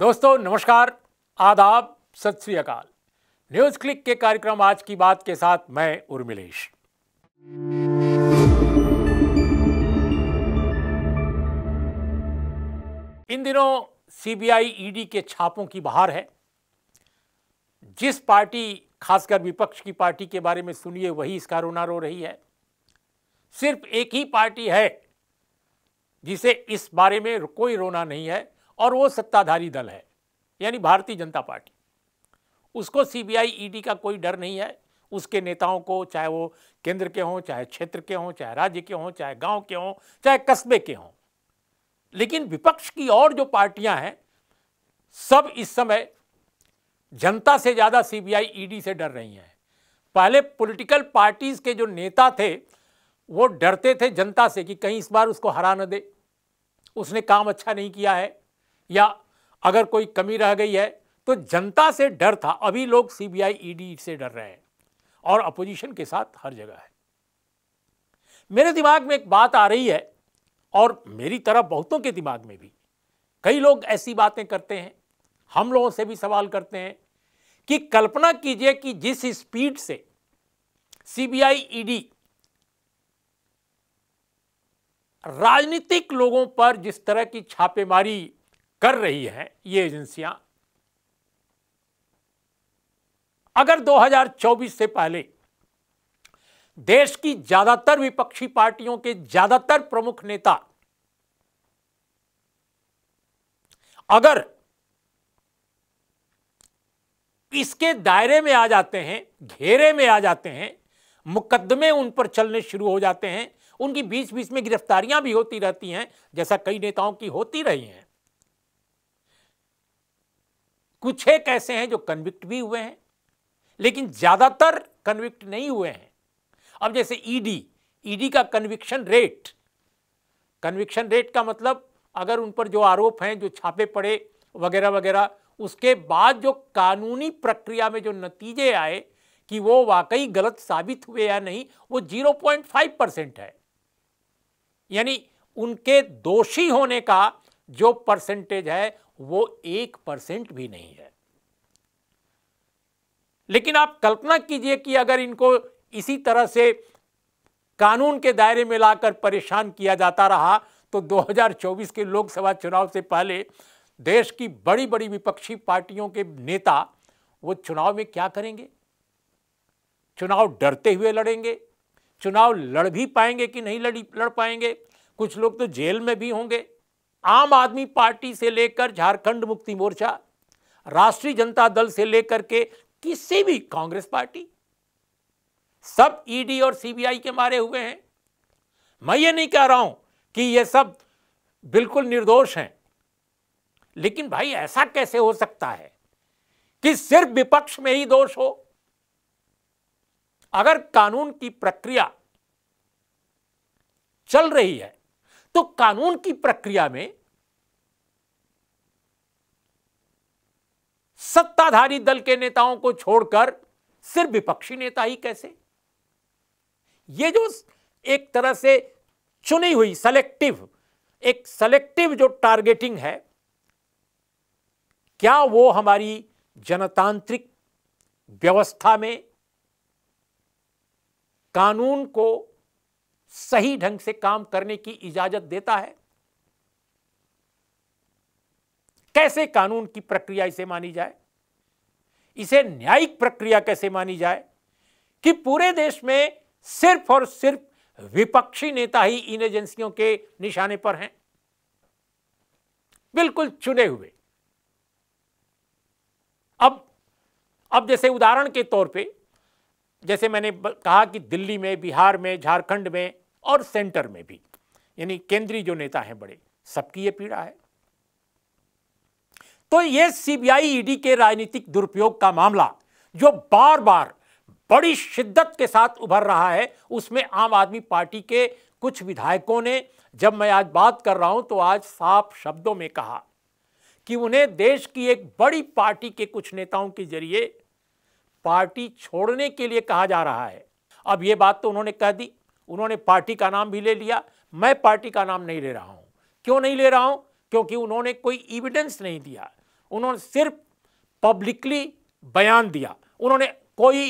दोस्तों नमस्कार आदाब सत श्री अकाल न्यूज क्लिक के कार्यक्रम आज की बात के साथ मैं उर्मिलेश इन दिनों सीबीआई ईडी के छापों की बहार है जिस पार्टी खासकर विपक्ष की पार्टी के बारे में सुनिए वही इसका रोना रो रही है सिर्फ एक ही पार्टी है जिसे इस बारे में कोई रोना नहीं है और वो सत्ताधारी दल है यानी भारतीय जनता पार्टी उसको सीबीआई ईडी e का कोई डर नहीं है उसके नेताओं को चाहे वो केंद्र के हों चाहे क्षेत्र के हों चाहे राज्य के हों चाहे गांव के हों चाहे कस्बे के हों लेकिन विपक्ष की और जो पार्टियां हैं सब इस समय जनता से ज़्यादा सीबीआई ईडी e से डर रही हैं पहले पॉलिटिकल पार्टीज़ के जो नेता थे वो डरते थे जनता से कि कहीं इस बार उसको हरा न दे उसने काम अच्छा नहीं किया है या अगर कोई कमी रह गई है तो जनता से डर था अभी लोग सीबीआई ईडी e से डर रहे हैं और अपोजिशन के साथ हर जगह है मेरे दिमाग में एक बात आ रही है और मेरी तरफ बहुतों के दिमाग में भी कई लोग ऐसी बातें करते हैं हम लोगों से भी सवाल करते हैं कि कल्पना कीजिए कि जिस स्पीड से सीबीआई ईडी e राजनीतिक लोगों पर जिस तरह की छापेमारी कर रही है ये एजेंसियां अगर 2024 से पहले देश की ज्यादातर विपक्षी पार्टियों के ज्यादातर प्रमुख नेता अगर इसके दायरे में आ जाते हैं घेरे में आ जाते हैं मुकदमे उन पर चलने शुरू हो जाते हैं उनकी बीच बीच में गिरफ्तारियां भी होती रहती हैं जैसा कई नेताओं की होती रही हैं कुछ एक ऐसे हैं जो कन्विक्ट भी हुए हैं लेकिन ज़्यादातर कन्विक्ट नहीं हुए हैं अब जैसे ईडी e ईडी e का कन्विक्शन रेट कन्विक्शन रेट का मतलब अगर उन पर जो आरोप हैं जो छापे पड़े वगैरह वगैरह उसके बाद जो कानूनी प्रक्रिया में जो नतीजे आए कि वो वाकई गलत साबित हुए या नहीं वो 0.5 परसेंट है यानी उनके दोषी होने का जो परसेंटेज है वो एक परसेंट भी नहीं है लेकिन आप कल्पना कीजिए कि अगर इनको इसी तरह से कानून के दायरे में लाकर परेशान किया जाता रहा तो 2024 के लोकसभा चुनाव से पहले देश की बड़ी बड़ी विपक्षी पार्टियों के नेता वो चुनाव में क्या करेंगे चुनाव डरते हुए लड़ेंगे चुनाव लड़ भी पाएंगे कि नहीं लड़ी लड़ पाएंगे कुछ लोग तो जेल में भी होंगे आम आदमी पार्टी से लेकर झारखंड मुक्ति मोर्चा राष्ट्रीय जनता दल से लेकर के किसी भी कांग्रेस पार्टी सब ईडी और सीबीआई के मारे हुए हैं मैं ये नहीं कह रहा हूं कि ये सब बिल्कुल निर्दोष हैं लेकिन भाई ऐसा कैसे हो सकता है कि सिर्फ विपक्ष में ही दोष हो अगर कानून की प्रक्रिया चल रही है तो कानून की प्रक्रिया में सत्ताधारी दल के नेताओं को छोड़कर सिर्फ विपक्षी नेता ही कैसे ये जो एक तरह से चुनी हुई सेलेक्टिव एक सेलेक्टिव जो टारगेटिंग है क्या वो हमारी जनतांत्रिक व्यवस्था में कानून को सही ढंग से काम करने की इजाजत देता है कैसे कानून की प्रक्रिया इसे मानी जाए इसे न्यायिक प्रक्रिया कैसे मानी जाए कि पूरे देश में सिर्फ और सिर्फ विपक्षी नेता ही इन एजेंसियों के निशाने पर हैं बिल्कुल चुने हुए अब अब जैसे उदाहरण के तौर पे जैसे मैंने कहा कि दिल्ली में बिहार में झारखंड में और सेंटर में भी यानी केंद्रीय जो नेता हैं बड़े सबकी ये पीड़ा है तो ये सीबीआई ईडी e के राजनीतिक दुरुपयोग का मामला जो बार बार बड़ी शिद्दत के साथ उभर रहा है उसमें आम आदमी पार्टी के कुछ विधायकों ने जब मैं आज बात कर रहा हूं तो आज साफ शब्दों में कहा कि उन्हें देश की एक बड़ी पार्टी के कुछ नेताओं के जरिए पार्टी छोड़ने के लिए कहा जा रहा है अब यह बात तो उन्होंने कह दी उन्होंने पार्टी का नाम भी ले लिया मैं पार्टी का नाम नहीं ले रहा हूँ क्यों नहीं ले रहा हूँ क्योंकि उन्होंने कोई एविडेंस नहीं दिया उन्होंने सिर्फ पब्लिकली बयान दिया उन्होंने कोई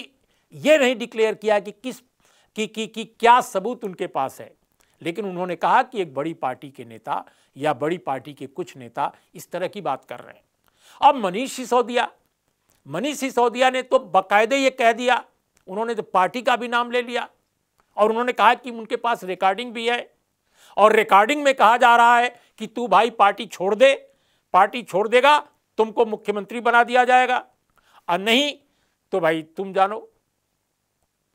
ये नहीं डिक्लेयर किया कि किस कि, कि, कि क्या सबूत उनके पास है लेकिन उन्होंने कहा कि एक बड़ी पार्टी के नेता या बड़ी पार्टी के कुछ नेता इस तरह की बात कर रहे हैं अब मनीष सिसोदिया मनीष सिसोदिया ने तो बाकायदे ये कह दिया उन्होंने तो पार्टी का भी नाम ले लिया और उन्होंने कहा कि उनके पास रिकॉर्डिंग भी है और रिकॉर्डिंग में कहा जा रहा है कि तू भाई पार्टी छोड़ दे पार्टी छोड़ देगा तुमको मुख्यमंत्री बना दिया जाएगा और नहीं तो भाई तुम जानो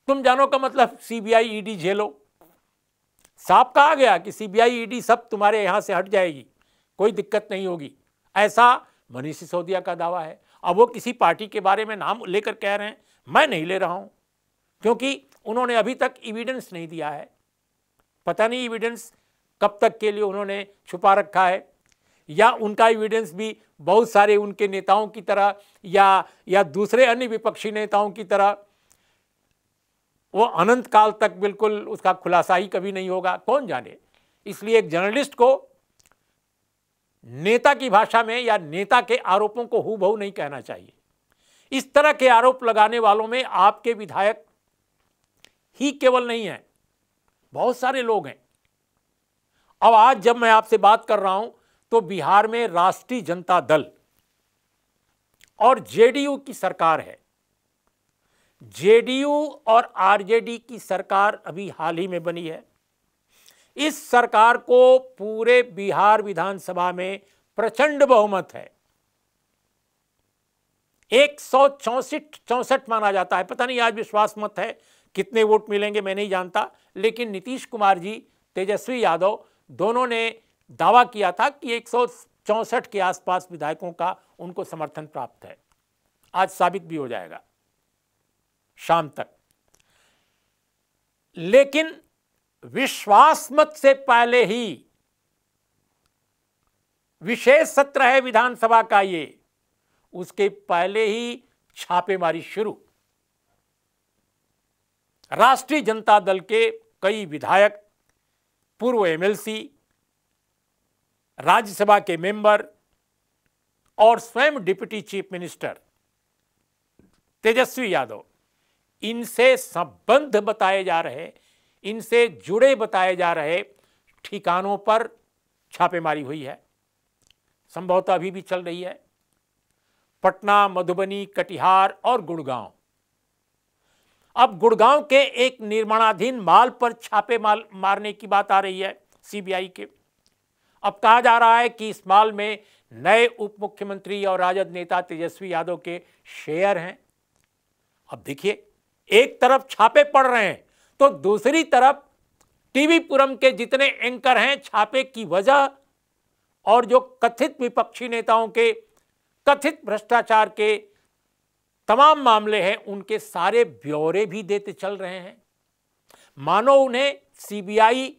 तुम जानो का मतलब सीबीआई ईडी e झेलो साफ कहा गया कि सीबीआई ईडी e सब तुम्हारे यहां से हट जाएगी कोई दिक्कत नहीं होगी ऐसा मनीष सिसोदिया का दावा है अब वो किसी पार्टी के बारे में नाम लेकर कह रहे हैं मैं नहीं ले रहा हूं क्योंकि उन्होंने अभी तक इविडेंस नहीं दिया है पता नहीं इविडेंस कब तक के लिए उन्होंने छुपा रखा है या उनका इविडेंस भी बहुत सारे उनके नेताओं की तरह या या दूसरे अन्य विपक्षी नेताओं की तरह वो अनंत काल तक बिल्कुल उसका खुलासा ही कभी नहीं होगा कौन जाने इसलिए एक जर्नलिस्ट को नेता की भाषा में या नेता के आरोपों को हु नहीं कहना चाहिए इस तरह के आरोप लगाने वालों में आपके विधायक ही केवल नहीं है बहुत सारे लोग हैं अब आज जब मैं आपसे बात कर रहा हूं तो बिहार में राष्ट्रीय जनता दल और जेडीयू की सरकार है जेडीयू और आरजेडी की सरकार अभी हाल ही में बनी है इस सरकार को पूरे बिहार विधानसभा में प्रचंड बहुमत है एक सौ चौसठ चौसठ माना जाता है पता नहीं आज विश्वास मत है कितने वोट मिलेंगे मैं नहीं जानता लेकिन नीतीश कुमार जी तेजस्वी यादव दोनों ने दावा किया था कि एक के आसपास विधायकों का उनको समर्थन प्राप्त है आज साबित भी हो जाएगा शाम तक लेकिन विश्वास मत से पहले ही विशेष सत्र है विधानसभा का ये उसके पहले ही छापेमारी शुरू राष्ट्रीय जनता दल के कई विधायक पूर्व एमएलसी राज्यसभा के मेंबर और स्वयं deputy chief minister Tejashwi Yadav इनसे संबंध बताए जा रहे इनसे जुड़े बताए जा रहे ठिकानों पर छापेमारी हुई है संभवतः अभी भी चल रही है पटना मधुबनी कटिहार और गुड़गांव अब गुड़गांव के एक निर्माणाधीन माल पर छापे माल मारने की बात आ रही है सीबीआई के अब कहा जा रहा है कि इस माल में नए उप मुख्यमंत्री और राजद नेता तेजस्वी यादव के शेयर हैं अब देखिए एक तरफ छापे पड़ रहे हैं तो दूसरी तरफ टीवीपुरम के जितने एंकर हैं छापे की वजह और जो कथित विपक्षी नेताओं के कथित भ्रष्टाचार के तमाम मामले हैं उनके सारे ब्यौरे भी देते चल रहे हैं मानो उन्हें सीबीआई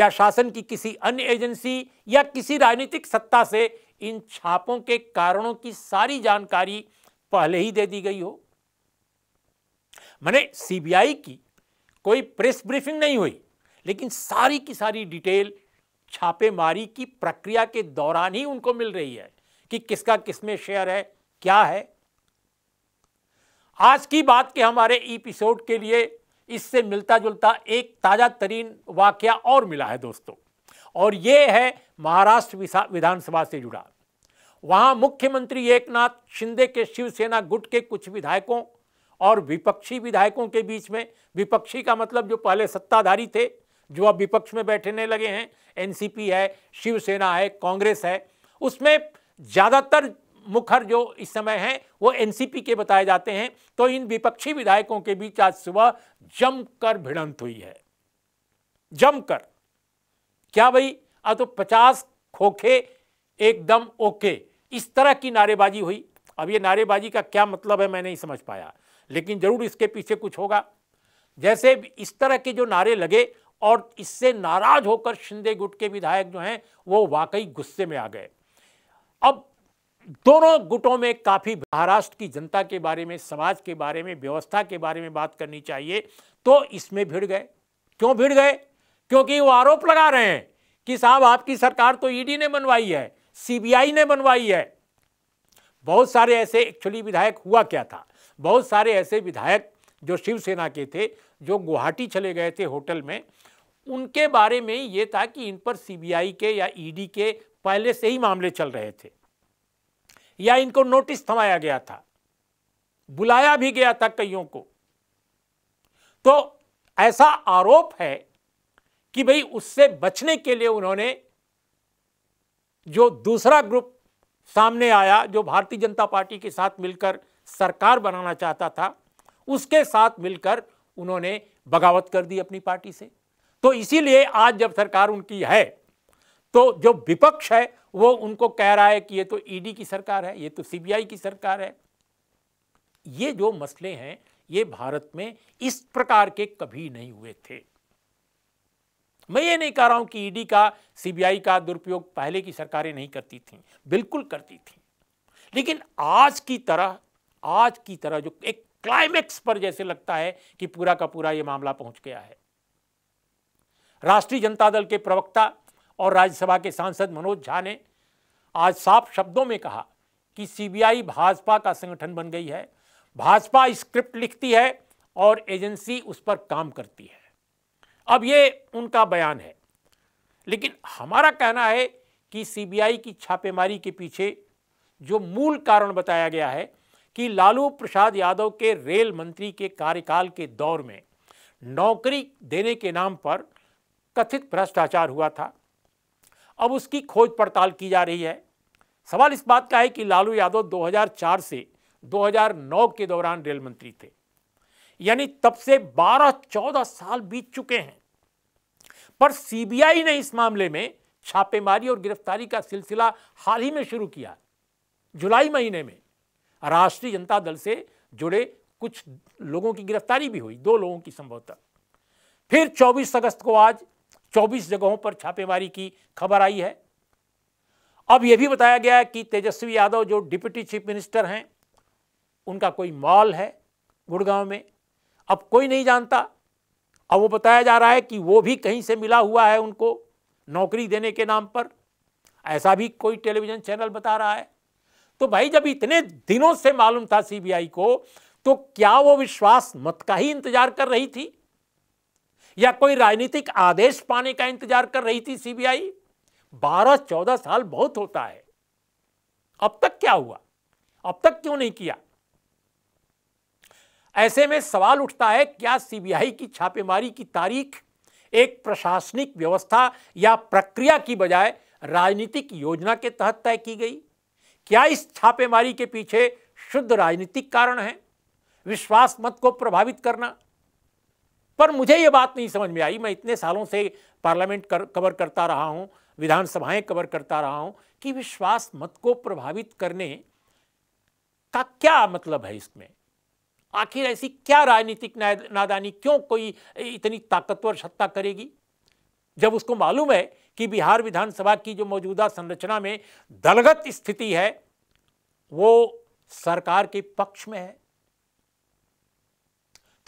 या शासन की किसी अन्य एजेंसी या किसी राजनीतिक सत्ता से इन छापों के कारणों की सारी जानकारी पहले ही दे दी गई हो मैंने सीबीआई की कोई प्रेस ब्रीफिंग नहीं हुई लेकिन सारी की सारी डिटेल छापेमारी की प्रक्रिया के दौरान ही उनको मिल रही है कि किसका किसमें शेयर है क्या है आज की बात के हमारे एपिसोड के लिए इससे मिलता जुलता एक ताज़ा तरीन वाक्य और मिला है दोस्तों और ये है महाराष्ट्र विधानसभा से जुड़ा वहाँ मुख्यमंत्री एकनाथ शिंदे के शिवसेना गुट के कुछ विधायकों और विपक्षी विधायकों के बीच में विपक्षी का मतलब जो पहले सत्ताधारी थे जो अब विपक्ष में बैठने लगे हैं एनसीपी है शिवसेना है कांग्रेस है उसमें ज़्यादातर मुखर जो इस समय हैं वो एनसीपी के बताए जाते हैं तो इन विपक्षी विधायकों के बीच आज सुबह जमकर भिड़ंत हुई है जमकर क्या भाई अब तो पचास खोखे एकदम ओके इस तरह की नारेबाजी हुई अब ये नारेबाजी का क्या मतलब है मैं नहीं समझ पाया लेकिन जरूर इसके पीछे कुछ होगा जैसे इस तरह के जो नारे लगे और इससे नाराज होकर शिंदे गुट के विधायक जो हैं वो वाकई गुस्से में आ गए अब दोनों गुटों में काफ़ी महाराष्ट्र की जनता के बारे में समाज के बारे में व्यवस्था के बारे में बात करनी चाहिए तो इसमें भिड़ गए क्यों भिड़ गए क्योंकि वो आरोप लगा रहे हैं कि साहब आपकी सरकार तो ईडी ने बनवाई है सीबीआई ने बनवाई है बहुत सारे ऐसे एक्चुअली विधायक हुआ क्या था बहुत सारे ऐसे विधायक जो शिवसेना के थे जो गुवाहाटी चले गए थे होटल में उनके बारे में ये था कि इन पर सीबीआई के या ईडी के पहले से ही मामले चल रहे थे या इनको नोटिस थमाया गया था बुलाया भी गया था कईयों को तो ऐसा आरोप है कि भाई उससे बचने के लिए उन्होंने जो दूसरा ग्रुप सामने आया जो भारतीय जनता पार्टी के साथ मिलकर सरकार बनाना चाहता था उसके साथ मिलकर उन्होंने बगावत कर दी अपनी पार्टी से तो इसीलिए आज जब सरकार उनकी है तो जो विपक्ष है वो उनको कह रहा है कि ये तो ईडी e की सरकार है ये तो सीबीआई की सरकार है ये जो मसले हैं ये भारत में इस प्रकार के कभी नहीं हुए थे मैं ये नहीं कह रहा हूं कि ईडी e का सीबीआई का दुरुपयोग पहले की सरकारें नहीं करती थी बिल्कुल करती थी लेकिन आज की तरह आज की तरह जो एक क्लाइमेक्स पर जैसे लगता है कि पूरा का पूरा यह मामला पहुंच गया है राष्ट्रीय जनता दल के प्रवक्ता और राज्यसभा के सांसद मनोज झा ने आज साफ शब्दों में कहा कि सीबीआई भाजपा का संगठन बन गई है भाजपा स्क्रिप्ट लिखती है और एजेंसी उस पर काम करती है अब ये उनका बयान है लेकिन हमारा कहना है कि सीबीआई की छापेमारी के पीछे जो मूल कारण बताया गया है कि लालू प्रसाद यादव के रेल मंत्री के कार्यकाल के दौर में नौकरी देने के नाम पर कथित भ्रष्टाचार हुआ था अब उसकी खोज पड़ताल की जा रही है सवाल इस बात का है कि लालू यादव 2004 से 2009 के दौरान रेल मंत्री थे यानी तब से 12-14 साल बीत चुके हैं पर सीबीआई ने इस मामले में छापेमारी और गिरफ्तारी का सिलसिला हाल ही में शुरू किया जुलाई महीने में राष्ट्रीय जनता दल से जुड़े कुछ लोगों की गिरफ्तारी भी हुई दो लोगों की संभवतः फिर 24 अगस्त को आज 24 जगहों पर छापेमारी की खबर आई है अब यह भी बताया गया है कि तेजस्वी यादव जो डिप्टी चीफ मिनिस्टर हैं उनका कोई मॉल है गुड़गांव में अब कोई नहीं जानता अब वो बताया जा रहा है कि वो भी कहीं से मिला हुआ है उनको नौकरी देने के नाम पर ऐसा भी कोई टेलीविजन चैनल बता रहा है तो भाई जब इतने दिनों से मालूम था सीबीआई को तो क्या वो विश्वास मत का ही इंतजार कर रही थी या कोई राजनीतिक आदेश पाने का इंतजार कर रही थी सीबीआई बारह चौदह साल बहुत होता है अब तक क्या हुआ अब तक क्यों नहीं किया ऐसे में सवाल उठता है क्या सीबीआई की छापेमारी की तारीख एक प्रशासनिक व्यवस्था या प्रक्रिया की बजाय राजनीतिक योजना के तहत तय की गई क्या इस छापेमारी के पीछे शुद्ध राजनीतिक कारण है विश्वास मत को प्रभावित करना पर मुझे ये बात नहीं समझ में आई मैं इतने सालों से पार्लियामेंट कर, कवर करता रहा हूँ विधानसभाएं कवर करता रहा हूँ कि विश्वास मत को प्रभावित करने का क्या मतलब है इसमें आखिर ऐसी क्या राजनीतिक नादानी क्यों कोई इतनी ताकतवर सत्ता करेगी जब उसको मालूम है कि बिहार विधानसभा की जो मौजूदा संरचना में दलगत स्थिति है वो सरकार के पक्ष में है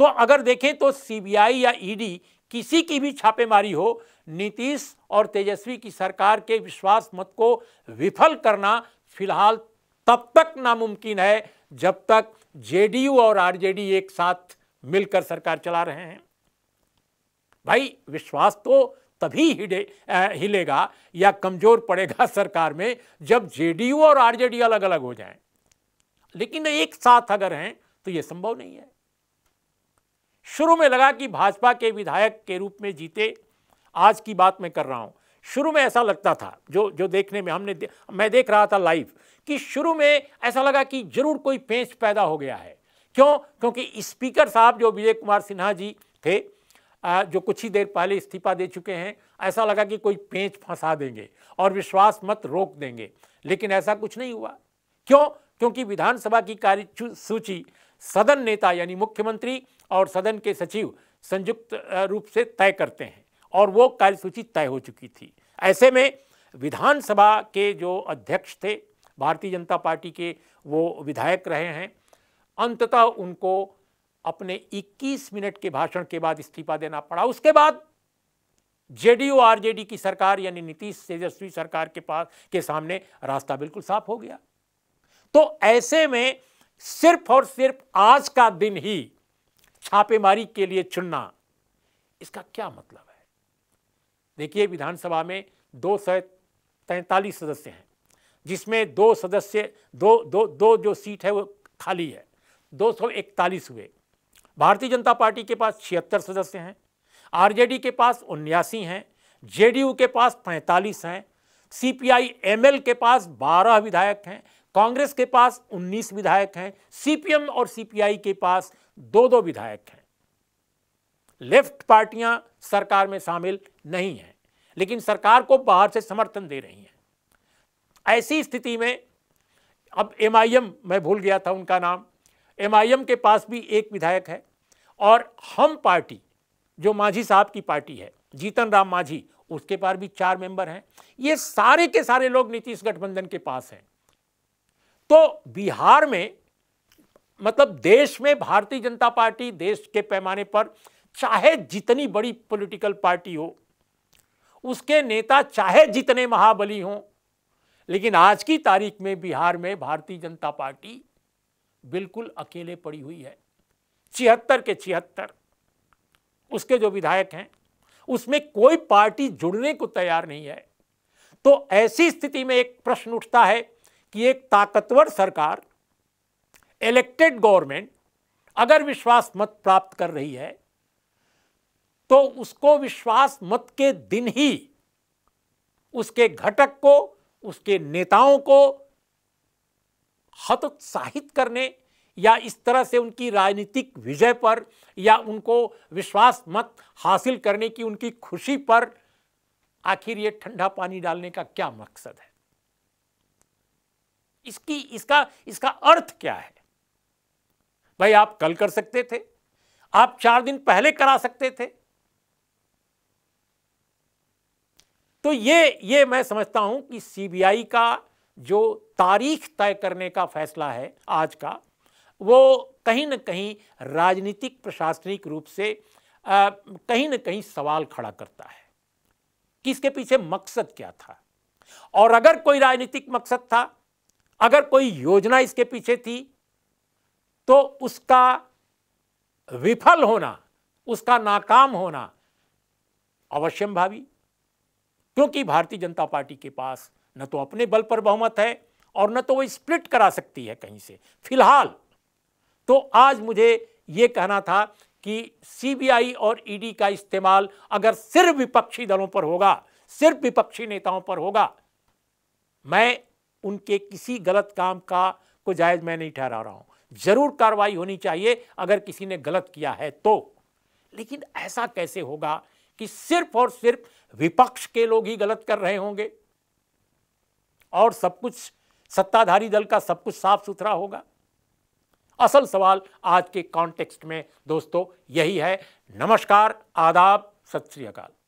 तो अगर देखें तो सीबीआई या ईडी e किसी की भी छापेमारी हो नीतीश और तेजस्वी की सरकार के विश्वास मत को विफल करना फिलहाल तब तक नामुमकिन है जब तक जेडीयू और आरजेडी एक साथ मिलकर सरकार चला रहे हैं भाई विश्वास तो तभी हिले हिलेगा या कमजोर पड़ेगा सरकार में जब जेडीयू और आरजेडी अलग अलग हो जाएं लेकिन एक साथ अगर हैं तो यह संभव नहीं है शुरू में लगा कि भाजपा के विधायक के रूप में जीते आज की बात मैं कर रहा हूँ शुरू में ऐसा लगता था जो जो देखने में हमने दे, मैं देख रहा था लाइव कि शुरू में ऐसा लगा कि जरूर कोई पेंच पैदा हो गया है क्यों क्योंकि स्पीकर साहब जो विजय कुमार सिन्हा जी थे जो कुछ ही देर पहले इस्तीफा दे चुके हैं ऐसा लगा कि कोई पेंच फंसा देंगे और विश्वास मत रोक देंगे लेकिन ऐसा कुछ नहीं हुआ क्यों क्योंकि विधानसभा की कार्य सूची सदन नेता यानी मुख्यमंत्री और सदन के सचिव संयुक्त रूप से तय करते हैं और वो कार्यसूची तय हो चुकी थी ऐसे में विधानसभा के जो अध्यक्ष थे भारतीय जनता पार्टी के वो विधायक रहे हैं अंततः उनको अपने 21 मिनट के भाषण के बाद इस्तीफा देना पड़ा उसके बाद जेडीयू आरजेडी की सरकार यानी नीतीश तेजस्वी सरकार के पास के सामने रास्ता बिल्कुल साफ हो गया तो ऐसे में सिर्फ और सिर्फ आज का दिन ही छापेमारी के लिए चुनना इसका क्या मतलब है देखिए विधानसभा में दो सौ तैंतालीस सदस्य हैं जिसमें दो सदस्य दो दो दो जो सीट है वो खाली है दो सौ इकतालीस हुए भारतीय जनता पार्टी के पास छिहत्तर सदस्य हैं आरजेडी के पास उन्यासी हैं जेडीयू के पास पैंतालीस हैं सीपीआई एमएल के पास बारह विधायक हैं कांग्रेस के पास उन्नीस विधायक हैं सीपीएम और सीपीआई के पास दो दो विधायक हैं लेफ्ट पार्टियां सरकार में शामिल नहीं हैं लेकिन सरकार को बाहर से समर्थन दे रही हैं ऐसी स्थिति में अब एमआईएम मैं भूल गया था उनका नाम एमआईएम के पास भी एक विधायक है और हम पार्टी जो माझी साहब की पार्टी है जीतन राम माझी उसके पास भी चार मेंबर हैं ये सारे के सारे लोग नीतीश गठबंधन के पास हैं तो बिहार में मतलब देश में भारतीय जनता पार्टी देश के पैमाने पर चाहे जितनी बड़ी पॉलिटिकल पार्टी हो उसके नेता चाहे जितने महाबली हों लेकिन आज की तारीख में बिहार में भारतीय जनता पार्टी बिल्कुल अकेले पड़ी हुई है छिहत्तर के छिहत्तर उसके जो विधायक हैं उसमें कोई पार्टी जुड़ने को तैयार नहीं है तो ऐसी स्थिति में एक प्रश्न उठता है कि एक ताकतवर सरकार इलेक्टेड गवर्नमेंट अगर विश्वास मत प्राप्त कर रही है तो उसको विश्वास मत के दिन ही उसके घटक को उसके नेताओं को हतोत्साहित करने या इस तरह से उनकी राजनीतिक विजय पर या उनको विश्वास मत हासिल करने की उनकी खुशी पर आखिर ये ठंडा पानी डालने का क्या मकसद है इसकी इसका इसका अर्थ क्या है भाई आप कल कर सकते थे आप चार दिन पहले करा सकते थे तो ये ये मैं समझता हूं कि सीबीआई का जो तारीख तय करने का फैसला है आज का वो कहीं ना कहीं राजनीतिक प्रशासनिक रूप से आ, कहीं ना कहीं सवाल खड़ा करता है कि इसके पीछे मकसद क्या था और अगर कोई राजनीतिक मकसद था अगर कोई योजना इसके पीछे थी तो उसका विफल होना उसका नाकाम होना अवश्यम भावी क्योंकि भारतीय जनता पार्टी के पास न तो अपने बल पर बहुमत है और न तो वो स्प्लिट करा सकती है कहीं से फिलहाल तो आज मुझे ये कहना था कि सीबीआई और ईडी का इस्तेमाल अगर सिर्फ विपक्षी दलों पर होगा सिर्फ विपक्षी नेताओं पर होगा मैं उनके किसी गलत काम का को जायज़ मैं नहीं ठहरा रहा हूं ज़रूर कार्रवाई होनी चाहिए अगर किसी ने गलत किया है तो लेकिन ऐसा कैसे होगा कि सिर्फ और सिर्फ विपक्ष के लोग ही गलत कर रहे होंगे और सब कुछ सत्ताधारी दल का सब कुछ साफ सुथरा होगा असल सवाल आज के कॉन्टेक्स्ट में दोस्तों यही है नमस्कार आदाब सत श्री अकाल